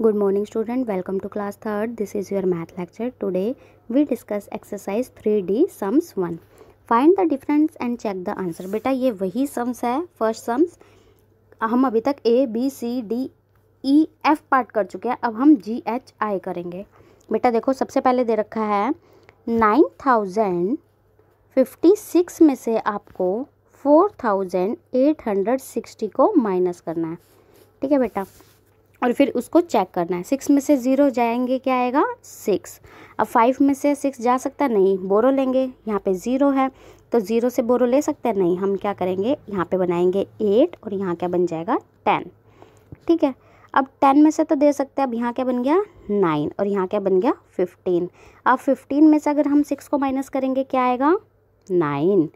good morning student welcome to class third this is your math lecture today we discuss exercise three D sums one find the difference and check the answer बेटा ये वही sums है first sums हम अभी तक A B C D E F part कर चुके हैं अब हम जी एच आई करेंगे बेटा देखो सबसे पहले दे रखा है नाइन थाउजेंड फिफ्टी सिक्स में से आपको four thousand eight hundred sixty को माइनस करना है ठीक है बेटा और फिर उसको चेक करना है सिक्स में से ज़ीरो जाएंगे क्या आएगा सिक्स अब फाइव में से सिक्स जा सकता नहीं बोरो लेंगे यहाँ पे ज़ीरो है तो ज़ीरो से बोरो ले सकते हैं नहीं हम क्या करेंगे यहाँ पे बनाएंगे एट और यहाँ क्या बन जाएगा टेन ठीक है अब टेन में से तो दे सकते हैं अब यहाँ क्या बन गया नाइन और यहाँ क्या बन गया फिफ्टीन अब फिफ्टीन में से अगर हम सिक्स को माइनस करेंगे क्या आएगा नाइन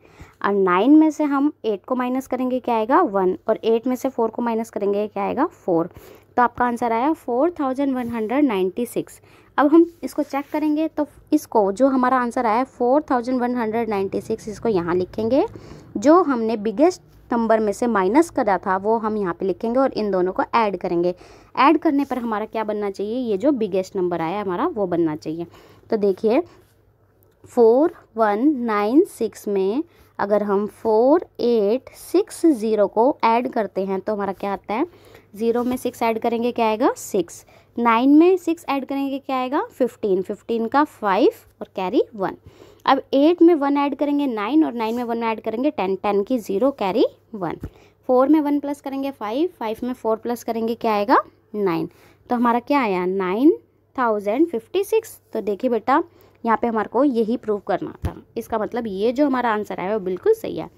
और नाइन में से हम एट को माइनस करेंगे क्या आएगा वन और एट में से फोर को माइनस करेंगे क्या आएगा फोर तो आपका आंसर आया four thousand one hundred ninety six अब हम इसको चेक करेंगे तो इसको जो हमारा आंसर आया four thousand one hundred ninety six इसको यहाँ लिखेंगे जो हमने बिगेस्ट नंबर में से माइनस करा था वो हम यहाँ पे लिखेंगे और इन दोनों को ऐड करेंगे ऐड करने पर हमारा क्या बनना चाहिए ये जो बिगेस्ट नंबर आया हमारा वो बनना चाहिए तो देखिए फोर वन नाइन सिक्स में अगर हम फोर एट सिक्स ज़ीरो को ऐड करते हैं तो हमारा क्या आता है ज़ीरो में सिक्स ऐड करेंगे क्या आएगा सिक्स नाइन में सिक्स ऐड करेंगे क्या आएगा फिफ्टीन फिफ्टीन का फाइव और कैरी वन अब एट में वन ऐड करेंगे नाइन और नाइन में वन ऐड करेंगे टेन टेन की ज़ीरो कैरी वन फोर में वन प्लस करेंगे फाइव फाइव में फोर प्लस करेंगे क्या आएगा नाइन तो हमारा क्या आया नाइन थाउजेंड फिफ्टी सिक्स तो देखिए बेटा यहाँ पे हमारे को यही प्रूव करना था इसका मतलब ये जो हमारा आंसर है वो बिल्कुल सही है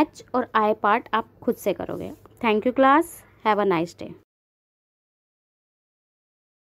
एच और आई पार्ट आप खुद से करोगे thank you class have a nice day